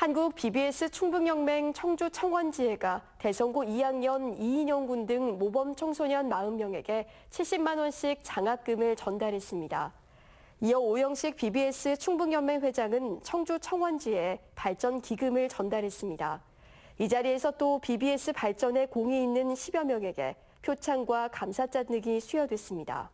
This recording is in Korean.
한국 BBS 충북영맹 청주 청원지회가 대성고 2학년 이인영군 등 모범 청소년 40명에게 70만 원씩 장학금을 전달했습니다. 이어 오영식 BBS 충북연맹 회장은 청주 청원지에 발전 기금을 전달했습니다. 이 자리에서 또 BBS 발전에 공이 있는 10여 명에게 표창과 감사자득이 수여됐습니다.